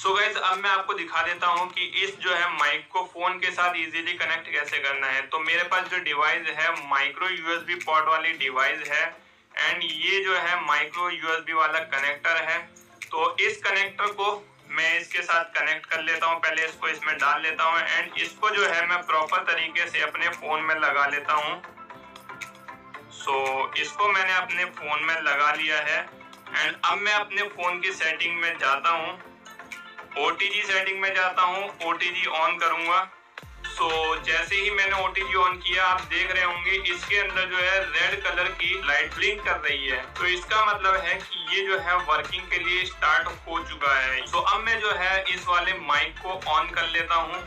सो so guys अब मैं आपको दिखा देता हूँ कि इस जो है माइक को फोन के साथ इजीली कनेक्ट कैसे करना है तो मेरे पास जो डिवाइस है माइक्रो यूएसबी पॉट वाली डिवाइस है एंड ये जो है माइक्रो यूएसबी वाला कनेक्टर है तो इस कनेक्टर को मैं इसके साथ कनेक्ट कर लेता हूँ पहले इसको इसमें डाल लेता हूँ एंड इसको जो है मैं प्रॉपर तरीके से अपने फ़ोन में लगा लेता हूँ सो so, इसको मैंने अपने फ़ोन में लगा लिया है एंड अब मैं अपने फ़ोन की सेटिंग में जाता हूँ ओ सेटिंग में जाता हूँ ओ ऑन करूंगा सो so, जैसे ही मैंने ओ ऑन किया आप देख रहे होंगे इसके अंदर जो है रेड कलर की लाइट ब्लिंक कर रही है तो इसका मतलब है कि ये जो है वर्किंग के लिए स्टार्ट हो चुका है तो so, अब मैं जो है इस वाले माइक को ऑन कर लेता हूँ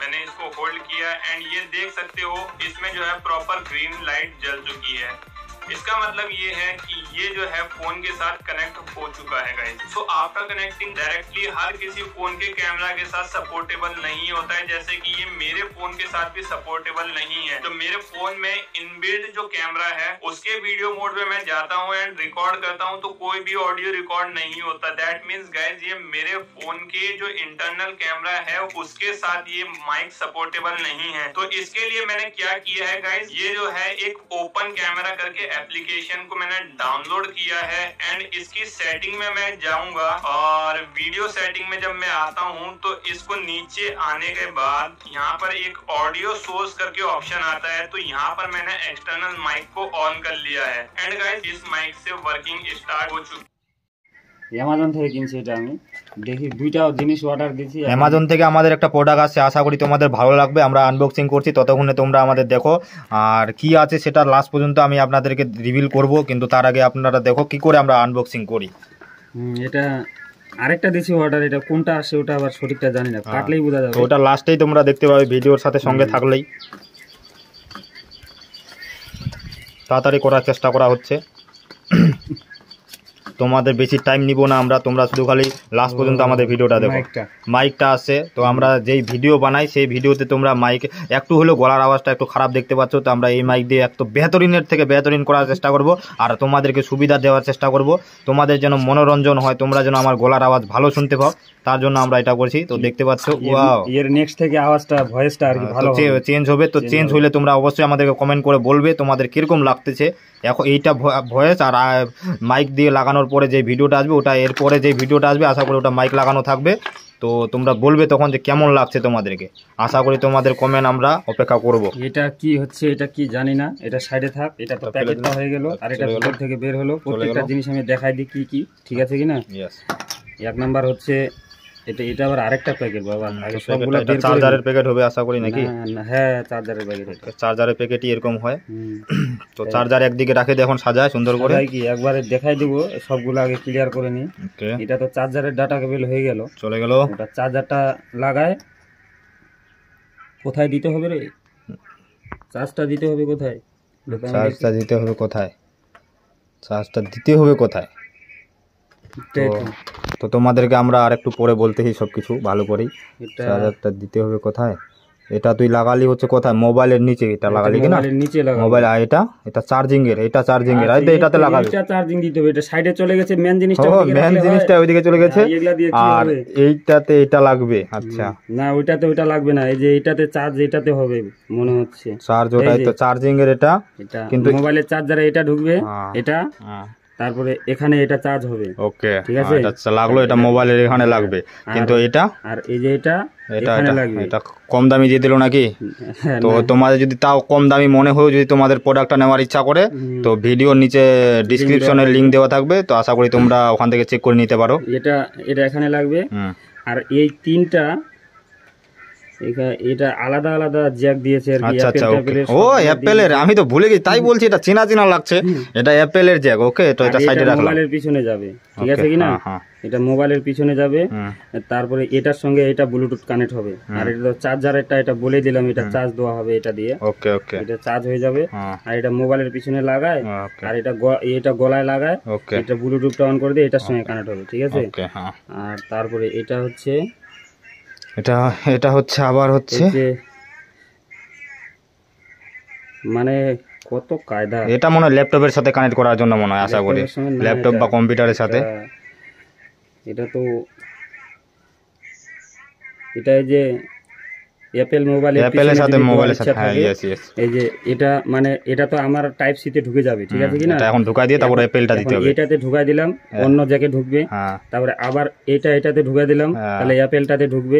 मैंने इसको होल्ड किया एंड ये देख सकते हो इसमें जो है प्रॉपर ग्रीन लाइट जल चुकी है इसका मतलब ये है कि ये जो है फोन के साथ कनेक्ट हो चुका है guys so after connecting directly हर किसी फोन के कैमरा के साथ सपोर्टेबल नहीं होता है जैसे कि ये मेरे फोन के साथ भी सपोर्टेबल नहीं है तो मेरे फोन में इनबिल्ट जो कैमरा है उसके वीडियो मोड में मैं जाता हूँ एंड रिकॉर्ड करता हूँ तो कोई भी ऑडियो रिकॉर्ड नहीं होता दैट मीन्स गाइज ये मेरे फोन के जो इंटरनल कैमरा है उसके साथ ये माइक सपोर्टेबल नहीं है तो इसके लिए मैंने क्या किया है गाइज ये जो है एक ओपन कैमरा करके एप्लीकेशन को मैंने डाउनलोड किया है एंड इसकी सेटिंग में मैं जाऊंगा और वीडियो सेटिंग में जब मैं आता हूँ तो इसको नीचे आने के बाद यहाँ पर एक ऑडियो सोर्स करके ऑप्शन आता है तो यहाँ पर मैंने एक्सटर्नल माइक को ऑन कर लिया है एंड गाइस इस माइक से वर्किंग स्टार्ट हो चुकी অ্যামাজন থেকে কিনছি এটা আমি দেখি দুইটা জিনিস অর্ডার দিয়েছি অ্যামাজন থেকে আমাদের একটা প্রোডাক্ট আসছে আশা করি তোমাদের ভালো লাগবে আমরা আনবক্সিং করছি ততক্ষণে তোমরা আমাদের দেখো আর কি আছে সেটা লাস্ট পর্যন্ত আমি আপনাদেরকে রিভিল করব কিন্তু তার আগে আপনারা দেখো কি করে আমরা আনবক্সিং করি এটা আরেকটা দিছি অর্ডার এটা কোনটা আসে ওটা আবার সঠিকটা জানি না হ্যাঁ। কাটলেই বোঝা যাবে ওটা লাস্টেই তোমরা দেখতে পাবে ভিডিওর সাথে সঙ্গে থাকলেই তাড়াতাড়ি করার চেষ্টা করা হচ্ছে তোমাদের বেশি টাইম নিব না আমরা তোমরা শুধু খালি লাস্ট পর্যন্ত আমাদের ভিডিওটা দেখো মাইকটা আছে তো আমরা যেই ভিডিও বানাই সেই ভিডিওতে তোমরা মাইক একটু হলেও গলার আওয়াজটা একটু খারাপ দেখতে পাচ্ছ তো আমরা এই মাইক দিয়ে একটু বেহতরিনের থেকে বেহতরিন করার চেষ্টা করব আর তোমাদেরকে সুবিধা দেওয়ার চেষ্টা করব তোমাদের যেন মনোরঞ্জন হয় তোমরা যেন আমার গলার আওয়াজ ভালো শুনতে পাও তার জন্য আমরা এটা করছি তো দেখতে পাচ্ছ এর নেক্সট থেকে আওয়াজটা ভয়েসটা আর কি হ্যাঁ, ভালো চেঞ্জ হবে তো চেঞ্জ হলে তোমরা অবশ্যই আমাদেরকে কমেন্ট করে বলবে তোমাদের কিরকম লাগতেছে এখন এইটা ভয়েস আর মাইক দিয়ে লাগানোর পরে যে ভিডিওটা আসবে ওটা এরপরে যে ভিডিওটা আসবে আশা করি ওটা মাইক লাগানো থাকবে তো তোমরা বলবে তখন যে কেমন লাগছে তোমাদেরকে আশা করি তোমাদের কমেন্ট আমরা অপেক্ষা করব এটা কি হচ্ছে এটা কি জানি না এটা সাইডে থাক এটা তো প্যাকেটটা হয়ে গেল আর এটা ভিতর থেকে বের হলো প্রত্যেকটা জিনিস আমি দেখাই দিই কি কি ঠিক আছে কি না এক নাম্বার হচ্ছে এটা এটা আবার আরেকটা প্যাকেট বাবা আগে সবগুলো চার্জারের প্যাকেট হবে আশা করি নাকি হ্যাঁ চার্জারের প্যাকেট চার্জারের প্যাকেটই এরকম হয় তো চার্জার একদিকে রাখে দিয়ে এখন সাজায় সুন্দর করে কি একবারে দেখাই দিব সবগুলো আগে ক্লিয়ার করে নি এটা তো চার্জারের ডাটা কেবল হয়ে গেল চলে গেল এটা চার্জারটা লাগায় কোথায় দিতে হবে রে চার্জটা দিতে হবে কোথায় চার্জটা দিতে হবে কোথায় চার্জটা দিতে হবে কোথায় তো তোমাদেরকে আমরা আর একটু পরে বলতেছি সব কিছু ভালো করেই চার্জারটা দিতে হবে কোথায় এটা তুই লাগালি হচ্ছে কোথায় মোবাইলের নিচে এটা লাগালি কিনা নিচে মোবাইল আর এটা এটা চার্জিং এর এটা চার্জিং এর আইতে এটাতে লাগাবি এটা চার্জিং দিতে হবে এটা সাইডে চলে গেছে মেন জিনিসটা ওইদিকে মেন জিনিসটা ওইদিকে চলে গেছে হ্যাঁ, আর এইটাতে এটা লাগবে আচ্ছা না ওইটাতে ওইটা লাগবে না এই যে এটাতে চার্জ এটাতে হবে মনে হচ্ছে চার্জ ওটাই তো চার্জিং এর এটা কিন্তু মোবাইলের চার্জারে এটা ঢুকবে হ্যাঁ, এটা হ্যাঁ। তারপরে এখানে এটা চার্জ হবে ওকে ঠিক হ্যাঁ, আছে আচ্ছা লাগলো এটা মোবাইলের এখানে লাগবে কিন্তু এটা আর এই যে এটা কম দামি দিয়ে দিল নাকি হ্যাঁ, তো তোমাদের যদি তাও কম দামি মনে হয় যদি তোমাদের প্রোডাক্টটা নেওয়ার ইচ্ছা করে তো ভিডিওর নিচে ডিসক্রিপশনের লিঙ্ক দেওয়া থাকবে তো আশা করি তোমরা ওখান থেকে চেক করে নিতে পারো এটা এটা এখানে লাগবে আর এই তিনটা এটা আলাদা আলাদা জ্যাক দিয়েছে আর আচ্ছা, আচ্ছা ও অ্যাপেলের আমি তো ভুলে গেছি তাই বলছি এটা চেনা চেনা লাগছে এটা অ্যাপেলের জ্যাক ওকে তো এটা সাইডে রাখলাম মোবাইলের পিছনে যাবে ঠিক আছে কি না হ্যাঁ, হ্যাঁ। এটা মোবাইলের পিছনে যাবে তারপরে এটার সঙ্গে এটা ব্লুটুথ কানেক্ট হবে আর এটা চার্জারেরটা এটা বলে দিলাম এটা চার্জ দেওয়া হবে এটা দিয়ে ওকে ওকে এটা চার্জ হয়ে যাবে আর এটা মোবাইলের পিছনে লাগায় আর এটা এটা গলায় লাগায় এটা ব্লুটুথটা অন করে দিয়ে এটার সঙ্গে কানেক্ট হবে ঠিক আছে হ্যাঁ। আর তারপরে এটা হচ্ছে এটা এটা হচ্ছে আবার হচ্ছে মানে কত কায়দা এটা মনে হয় ল্যাপটপের সাথে কানেক্ট করার জন্য মনে হয় আশা করি মানে ল্যাপটপ বা কম্পিউটারের সাথে এটা তো এটা যে অ্যাপেল মোবাইল অ্যাপেলের সাথে মোবাইলের সাথে হ্যাঁ এই যে এটা মানে এটা তো আমার টাইপ সি তে ঢুকে যাবে ঠিক আছে কি না এখন ঢুকা দিয়ে তারপর অ্যাপেলটা দিতে হবে এটাতে ঢুকা দিলাম হ্যাঁ। অন্য জায়গায় ঢুকবে হ্যাঁ। তারপরে আবার এটা এটাতে ঢুকা দিলাম হ্যাঁ। তাহলে অ্যাপেলটাতে ঢুকবে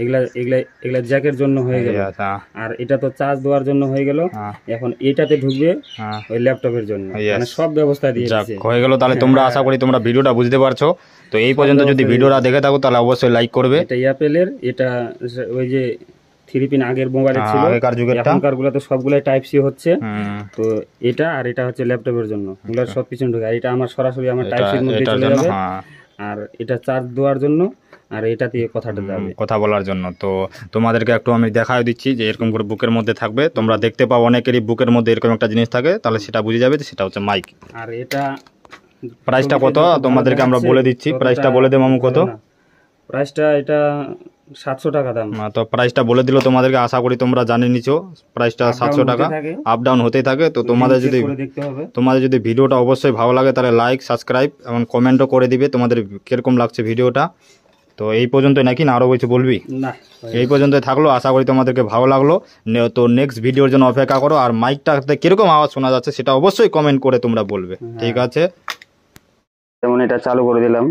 এগুলা এগুলা এগুলা জ্যাকের জন্য হয়ে গেল আর এটা তো চার্জ দেওয়ার জন্য হয়ে গেল এখন এটাতে ঢুকবে ওই ল্যাপটপের জন্য মানে সব ব্যবস্থা দিয়ে হয়ে গেল তাহলে তোমরা আশা করি তোমরা ভিডিওটা বুঝতে পারছো তো এই পর্যন্ত যদি ভিডিওটা দেখে থাকো তাহলে অবশ্যই লাইক করবে এটা অ্যাপেলের এটা ওই যে থ্রিপিন আগের মোবাইলে ছিল আগেকার যুগের এখনকার গুলো তো সবগুলাই টাইপ সি হচ্ছে তো এটা আর এটা হচ্ছে ল্যাপটপের জন্য আচ্ছা। এগুলো সব পিছন ঢোকা এটা আমার সরাসরি আমার টাইপ সির মধ্যে চলে যাবে হ্যাঁ। আর এটা চার্জ দেওয়ার জন্য আর এটা দিয়ে কথাটা যাবে কথা বলার জন্য তো তোমাদেরকে একটু আমি দেখায় দিচ্ছি যে এরকম করে বুকের মধ্যে থাকবে তোমরা দেখতে পাও অনেকেরই বুকের মধ্যে এরকম একটা জিনিস থাকে তাহলে সেটা বুঝে যাবে সেটা হচ্ছে মাইক আর এটা প্রাইসটা কত তোমাদেরকে আমরা বলে দিচ্ছি প্রাইসটা বলে দেবো মামু কত প্রাইসটা এটা সাতশো টাকা দাম হ্যাঁ, তো প্রাইসটা বলে দিল তোমাদেরকে আশা করি তোমরা জানে নিছো প্রাইসটা সাতশো টাকা আপ ডাউন হতেই থাকে তো তোমাদের যদি তোমাদের যদি ভিডিওটা অবশ্যই ভালো লাগে তাহলে লাইক সাবস্ক্রাইব এবং কমেন্টও করে দিবে তোমাদের কিরকম লাগছে ভিডিওটা তো এই পর্যন্ত নাকি না আরও কিছু বলবি না এই পর্যন্ত থাকলো আশা করি তোমাদেরকে ভালো লাগলো তো নেক্সট ভিডিওর জন্য অপেক্ষা করো আর মাইকটাতে কীরকম আওয়াজ শোনা যাচ্ছে সেটা অবশ্যই কমেন্ট করে তোমরা বলবে হ্যাঁ। ঠিক আছে যেমন এটা চালু করে দিলাম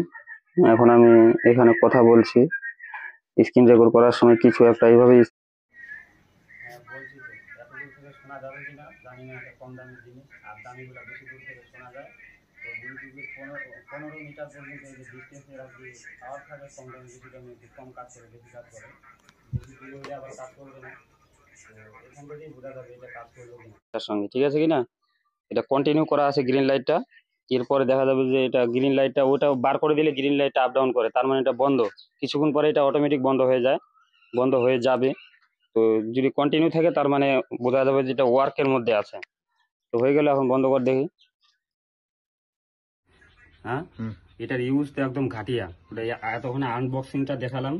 এখন আমি এখানে কথা বলছি স্ক্রিন রেকর্ড করার সময় কিছু একটা এইভাবে হ্যাঁ, তার সঙ্গে ঠিক আছে কিনা এটা কন্টিনিউ করা আছে গ্রিন লাইটটা এরপরে দেখা যাবে যে এটা গ্রিন লাইটটা ওটা বার করে দিলে গ্রিন লাইটটা আপ ডাউন করে তার মানে এটা বন্ধ কিছুক্ষণ পরে এটা অটোমেটিক বন্ধ হয়ে যায় বন্ধ হয়ে যাবে তো যদি কন্টিনিউ থাকে তার মানে বোঝা যাবে যে এটা ওয়ার্কের মধ্যে আছে তো হয়ে গেল এখন বন্ধ করে দেখি হ্যাঁ এটার ইউজ তো একদম ঘাটিয়া ওটা এতক্ষণ আনবক্সিংটা দেখালাম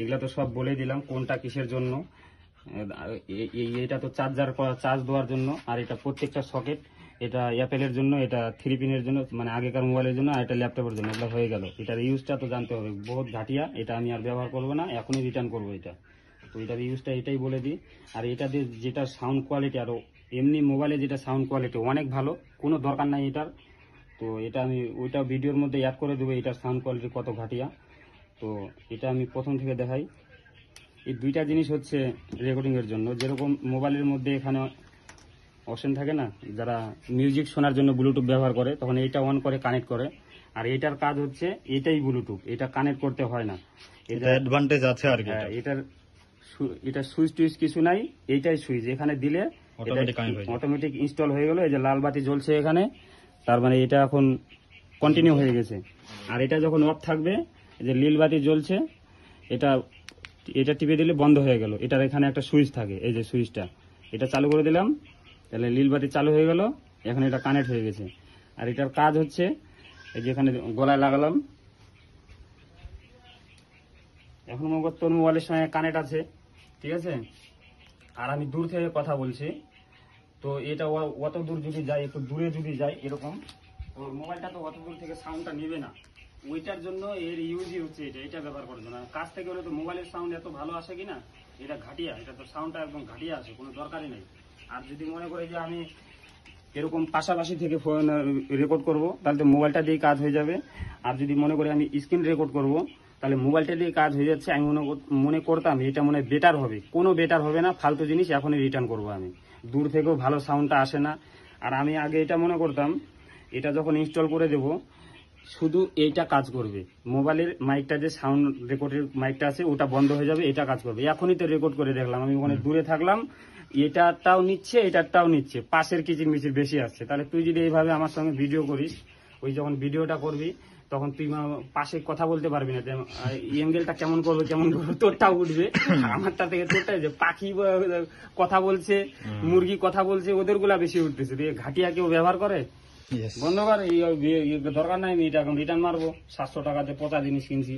এগুলো তো সব বলে দিলাম কোনটা কিসের জন্য এটা তো চার্জার চার্জ দেওয়ার জন্য আর এটা প্রত্যেকটা সকেট এটা অ্যাপেলের জন্য এটা থ্রি পিনের জন্য মানে আগেকার মোবাইলের জন্য আর এটা ল্যাপটপের জন্য এগুলো হয়ে গেল এটার ইউজটা তো জানতে হবে বহুত ঘাটিয়া এটা আমি আর ব্যবহার করবো না এখনই রিটার্ন করবো এটা তো এটার ইউজটা এটাই বলে দিই আর এটা দিয়ে যেটা সাউন্ড কোয়ালিটি আরও এমনি মোবাইলে যেটা সাউন্ড কোয়ালিটি অনেক ভালো কোনো দরকার নাই এটার তো এটা আমি ওইটা ভিডিওর মধ্যে অ্যাড করে দেবো এটার সাউন্ড কোয়ালিটি কত ঘাটিয়া তো এটা আমি প্রথম থেকে দেখাই এই দুইটা জিনিস হচ্ছে রেকর্ডিংয়ের জন্য যেরকম মোবাইলের মধ্যে এখানে অপশন থাকে না যারা মিউজিক শোনার জন্য ব্লুটুথ ব্যবহার করে তখন এইটা অন করে কানেক্ট করে আর এটার কাজ হচ্ছে এটাই ব্লুটুথ এটা কানেক্ট করতে হয় না এটা অ্যাডভান্টেজ আছে আর কি হ্যাঁ, এটার এটা সুইচ টুইচ কিছু নাই এইটাই সুইচ এখানে দিলে অটোমেটিক ইনস্টল হয়ে গেল এই যে লাল বাতি জ্বলছে এখানে তার মানে এটা এখন কন্টিনিউ হয়ে গেছে আর এটা যখন অফ থাকবে যে নীল বাতি জ্বলছে এটা এটা টিপে দিলে বন্ধ হয়ে গেল এটার এখানে একটা সুইচ থাকে এই যে সুইচটা এটা চালু করে দিলাম তাহলে নীল চালু হয়ে গেল এখন এটা কানেক্ট হয়ে গেছে আর এটার কাজ হচ্ছে এই যেখানে গলায় লাগালাম এখন মনে তোর মোবাইলের সঙ্গে কানেক্ট আছে ঠিক আছে আর আমি দূর থেকে কথা বলছি তো এটা অত দূর যদি যায় একটু দূরে যদি যায় এরকম তো মোবাইলটা তো অত দূর থেকে সাউন্ডটা নেবে না ওইটার জন্য এর ইউজই হচ্ছে এটা এটা ব্যবহার করার জন্য কাছ থেকে হলে তো মোবাইলের সাউন্ড এত ভালো আসে কিনা এটা ঘাটিয়া এটা তো সাউন্ডটা একদম ঘাটিয়া আছে কোনো দরকারই নেই আর যদি মনে করে যে আমি এরকম পাশাপাশি থেকে ফোন রেকর্ড করব তাহলে মোবাইলটা দিয়ে কাজ হয়ে যাবে আর যদি মনে করি আমি স্ক্রিন রেকর্ড করব তাহলে মোবাইলটা দিয়ে কাজ হয়ে যাচ্ছে আমি মনে মনে করতাম এটা মনে বেটার হবে কোনো বেটার হবে না ফালতু জিনিস এখনই রিটার্ন করব আমি দূর থেকেও ভালো সাউন্ডটা আসে না আর আমি আগে এটা মনে করতাম এটা যখন ইনস্টল করে দেব শুধু এইটা কাজ করবে মোবাইলের মাইকটা যে সাউন্ড রেকর্ডের মাইকটা আছে ওটা বন্ধ হয়ে যাবে এটা কাজ করবে এখনই তো রেকর্ড করে দেখলাম আমি ওখানে দূরে থাকলাম এটারটাও নিচ্ছে এটারটাও নিচ্ছে পাশের কিচির মিচির বেশি আসছে তাহলে তুই যদি এইভাবে আমার সঙ্গে ভিডিও করিস ওই যখন ভিডিওটা করবি তখন তুই পাশে কথা বলতে পারবি না এঙ্গেলটা কেমন করবো কেমন করবো তোরটা উঠবে আমারটা থেকে তোরটা যে পাখি কথা বলছে মুরগি কথা বলছে ওদের গুলা বেশি উঠতেছে দিয়ে ঘাটিয়া কেউ ব্যবহার করে বন্ধ কর দরকার নাই এটা এখন রিটার্ন মারবো সাতশো টাকাতে পচা জিনিস কিনছি